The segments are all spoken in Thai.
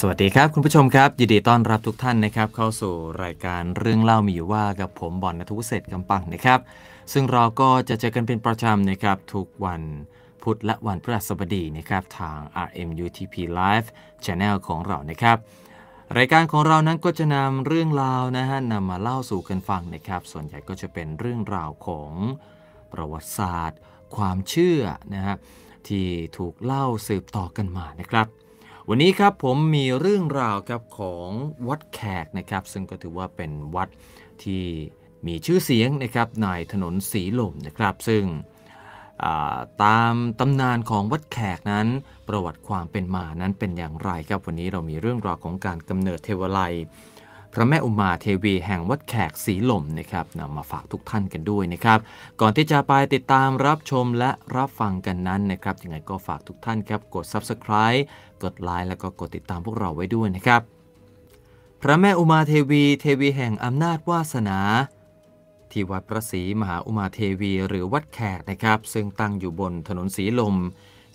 สวัสดีครับ คุณผู้ชมครับยินดีต้อนรับทุกท่านนะครับ เข้าสู่รายการเรื่องเล่ามีอยู่ว่ากับผมบอลนทุเศษกำปังนะครับ ซึ่งเราก็จะเจอกันเป็นประจำนะครับทุกวันพุธและวันพฤหัสบดีนะครับทาง RMUTP Live Channel ของเรานะครับ รายการของเรานั้นก็จะนำเรื่องราวนะฮะนำมาเล่าสู่กันฟังนะครับ ส่วนใหญ่ก็จะเป็นเรื่องราวของประวัติศาสตร์ ความเชื่อนะฮะที่ถูกเล่าสืบต่อกันมานะครับวันนี้ครับผมมีเรื่องราวครับของวัดแขกนะครับซึ่งก็ถือว่าเป็นวัดที่มีชื่อเสียงนะครับในถนนสีลมนะครับ ซึ่งตามตำนานของวัดแขกนั้นประวัติความเป็นมานั้นเป็นอย่างไรครับวันนี้เรา มีเรื่องราวของการกำเนิดเทวไลพระแม่อุมาเทวีแห่งวัดแขกสีลมนะครับนำมาฝากทุกท่านกันด้วยนะครับ ก่อนที่จะไปติดตามรับชมและรับฟังกันนั้นนะครับ ยังไงก็ฝากทุกท่านครับกด Subscribe กดไลค์แล้วก็กดติดตามพวกเราไว้ด้วยนะครับ พระแม่อุมาเทวี เทวีแห่งอำนาจวาสนาที่วัดพระศรีมหาอุมาเทวีหรือวัดแขกนะครับ ซึ่งตั้งอยู่บนถนนสีลม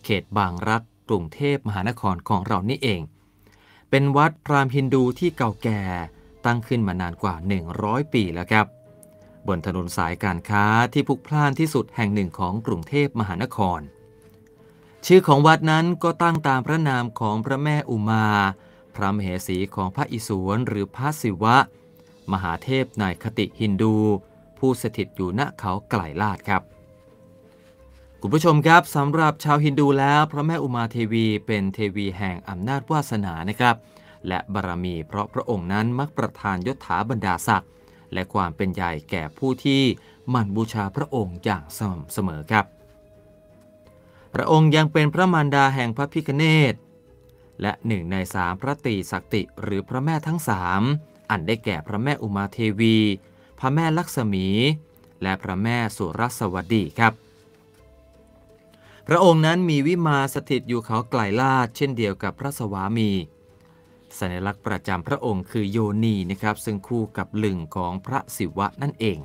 เขตบางรักกรุงเทพมหานครของเรานี่เอง เป็นวัดพราหมณ์ฮินดูที่เก่าแก่ตั้งขึ้นมานานกว่า 100 ปีแล้วครับ บนถนนสายการค้าที่พลุกพล่านที่สุดแห่งหนึ่งของกรุงเทพมหานคร ชื่อของวัดนั้นก็ตั้งตามพระนามของพระแม่อุมา พระมเหสีของพระอิศวรหรือพระศิวะ มหาเทพในคติฮินดู ผู้สถิตอยู่ณเขาไกลลาดครับคุณผู้ชมครับสำหรับชาวฮินดูแล้วพระแม่อุมาเทวี เป็นเทวีแห่งอำนาจวาสนานะครับและบารมีเพราะพระองค์นั้นมักประทานยศถาบรรดาศักดิ์และความเป็นใหญ่แก่ผู้ที่หมั่นบูชาพระองค์อย่างสม่ำเสมอครับ พระองค์ยังเป็นพระมารดาแห่งพระพิคเนตและหนึ่งในสามพระตีสักติหรือพระแม่ทั้งสามอันได้แก่พระแม่อุมาเทวี พระแม่ลักษมี และพระแม่สุรสวัสดีครับ พระองค์นั้นมีวิมาสถิตอยู่เขาไกลลาดเช่นเดียวกับพระสวามีสัญลักษณ์ประจำพระองค์คือโยนีนะครับซึ่งคู่กับลึงของพระศิวะนั่นเอง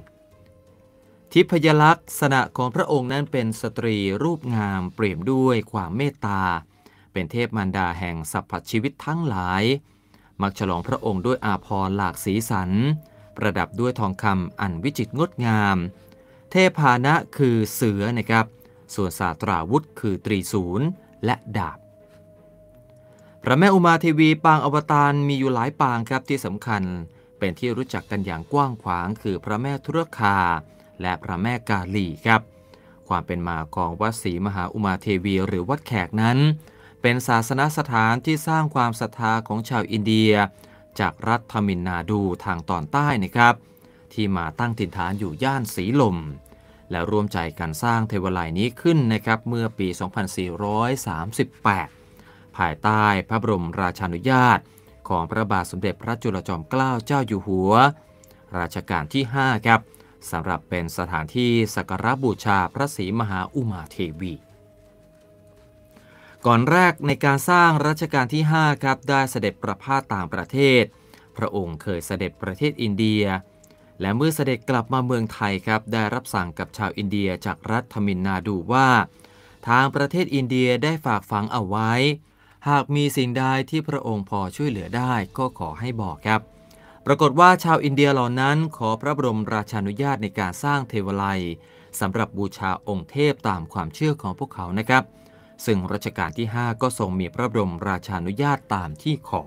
ทิพยลักษณะของพระองค์นั้นเป็นสตรีรูปงามเปรียมด้วยความเมตตาเป็นเทพมารดาแห่งสรรพชีวิตทั้งหลาย มักฉลองพระองค์ด้วยอาภรณ์หลากสีสัน ประดับด้วยทองคำอันวิจิตรงดงาม เทพานะคือเสือนะครับส่วนศาสตราวุธคือตรีศูนย์และดาบพระแม่อุมาเทวีปางอวตารมีอยู่หลายปางครับที่สำคัญเป็นที่รู้จักกันอย่างกว้างขวางคือพระแม่ธุรคา และพระแม่กาลีครับ ความเป็นมาของวัดศรีมหาอุมาเทวีหรือวัดแขกนั้น เป็นศาสนสถานที่สร้างความศรัทธาของชาวอินเดีย จากรัฐทมินนาดูทางตอนใต้นะครับ ที่มาตั้งถิ่นฐานอยู่ย่านสีลม และร่วมใจกันสร้างเทวไลยนี้ขึ้นนะครับเมื่อปี 2438ภายใต้พระบรมราชานุญาตของพระบาทสมเด็จพระจุลจอมเกล้าเจ้าอยู่หัว ราชการที่ 5 ครับสำหรับเป็นสถานที่สักการบูชาพระศรีมหาอุมาเทวี ก่อนแรกในการสร้างรัชกาลที่ 5 ครับได้เสด็จประพาสต่างประเทศ พระองค์เคยเสด็จประเทศอินเดีย และเมื่อเสด็จกลับมาเมืองไทยครับได้รับสั่งกับชาวอินเดียจากรัฐทมินนาดูว่า ทางประเทศอินเดียได้ฝากฝังเอาไว้หากมีสิ่งใดที่พระองค์พอช่วยเหลือได้ก็ขอให้บอกครับ ปรากฏว่าชาวอินเดียเหล่านั้นขอพระบรมราชานุญาตในการสร้างเทวไลสำหรับบูชาองค์เทพตามความเชื่อของพวกเขานะครับ ซึ่งรัชกาลที่ 5 ก็ทรงมีพระบรมราชานุญาตตามที่ขอ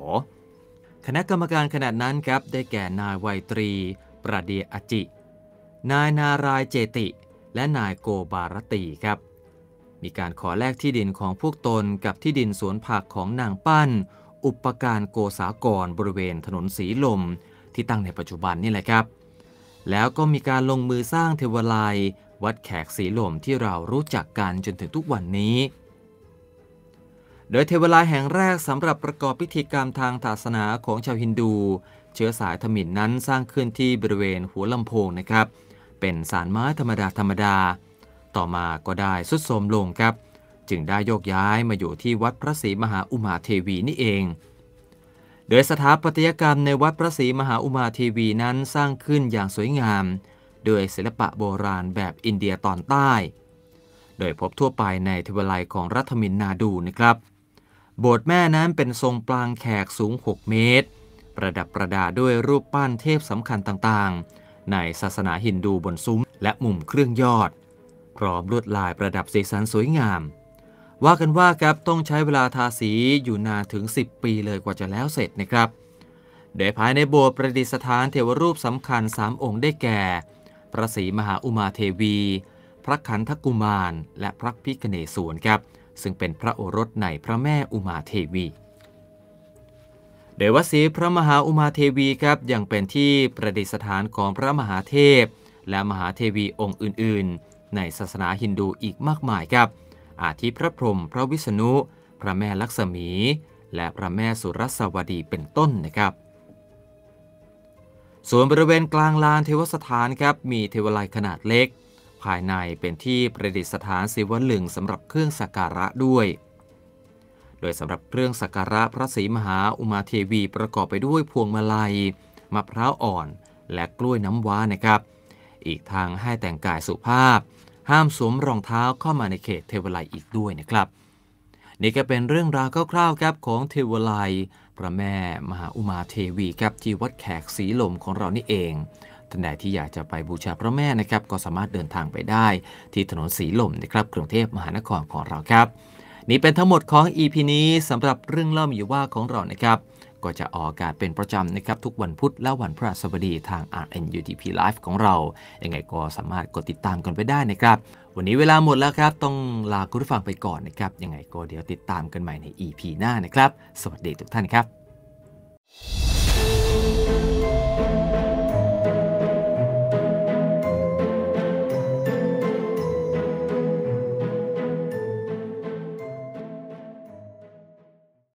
คณะกรรมการขณะนั้นครับได้แก่นายวัยตรี ประเดียอจิ นายนารายเจติ และนายโกบารตีครับมีการขอแลกที่ดินของพวกตนกับที่ดินสวนผักของนางปั้น อุปการโกษากรบริเวณถนนสีลม ที่ตั้งในปัจจุบันนี่แหละครับ แล้วก็มีการลงมือสร้างเทวลายวัดแขกสีลมที่เรารู้จักกันจนถึงทุกวันนี้ โดยเทวลายแห่งแรกสำหรับประกอบพิธีกรรมทางศาสนาของชาวฮินดู เชื้อสายทมินนั้นสร้างขึ้นที่บริเวณหัวลำโพงนะครับ เป็นสารไม้ธรรมดาธรรมดาต่อมาก็ได้สุดโทมลงครับ จึงได้โยกย้ายมาอยู่ที่วัดพระศรีมหาอุมาเทวีนี่เอง โดยสถาปัตยกรรมในวัดพระศรีมหาอุมาเทวีนั้นสร้างขึ้นอย่างสวยงาม โดยศิลปะโบราณแบบอินเดียตอนใต้ โดยพบทั่วไปในทิวไยของรัฐมินนาดูนะครับ โบสถ์แม่นั้นเป็นทรงปลางแขกสูง 6 เมตร ประดับประดาด้วยรูปปั้นเทพสำคัญต่างๆ ในศาสนาฮินดูบนซุ้ม และมุมเครื่องยอดพร้อมลวดลายประดับสีสันสวยงาม ว่ากันว่าครับ ต้องใช้เวลาทาสีอยู่นานถึง 10 ปีเลยกว่าจะแล้วเสร็จนะครับ โดยภายในโบสถ์ประดิษฐานเทวรูปสำคัญ 3 องค์ได้แก่ พระศรีมหาอุมาเทวี พระขันธกุมาร และพระพิกเนศวนครับ ซึ่งเป็นพระโอรสในพระแม่อุมาเทวี เดวสีพระมหาอุมาเทวีครับยังเป็นที่ประดิษฐานของพระมหาเทพ และมหาเทวีองค์อื่นในศาสนาฮินดูอีกมากมายครับ อาทิพระพรหมพระวิษณุ พระแม่ลักษมี และพระแม่สุรสวดีเป็นต้นนะครับ ส่วนบริเวณกลางลานเทวสถานครับ มีเทวไลขนาดเล็ก ภายในเป็นที่ประดิษฐานศิวลึงสำหรับเครื่องสักการะด้วย โดยสำหรับเครื่องสักการะพระศรีมหาอุมาเทวีประกอบไปด้วยพวงมาลัยมะพร้าวอ่อนและกล้วยน้ำว้านะครับอีกทางให้แต่งกายสุภาพ ห้ามสวมรองเท้าเข้ามาในเขตเทวไลอีกด้วยนะครับ นี่ก็เป็นเรื่องราวคร่าวๆครับของเทวไลพระแม่ มหาอุมาเทวีครับที่วัดแขกสีลมของเรานี่เองท่านใดที่อยากจะไปบูชาพระแม่นะครับ ก็สามารถเดินทางไปได้ที่ถนนสีลมนะครับกรุงเทพมหานครของเราครับ นี่เป็นทั้งหมดของ EP นี้สำหรับเรื่องเล่ามีว่าของเรานะครับก็จะออกอากาศเป็นประจำนะครับทุกวันพุธและวันพฤหัสบดีทาง RNUTP Live ของเรา ยังไงก็สามารถกดติดตามกันไปได้นะครับ วันนี้เวลาหมดแล้วครับ ต้องลาคุณผู้ฟังไปก่อนนะครับยังไงก็เดี๋ยวติดตามกันใหม่ใน EP หน้านะครับ สวัสดีทุกท่านครับ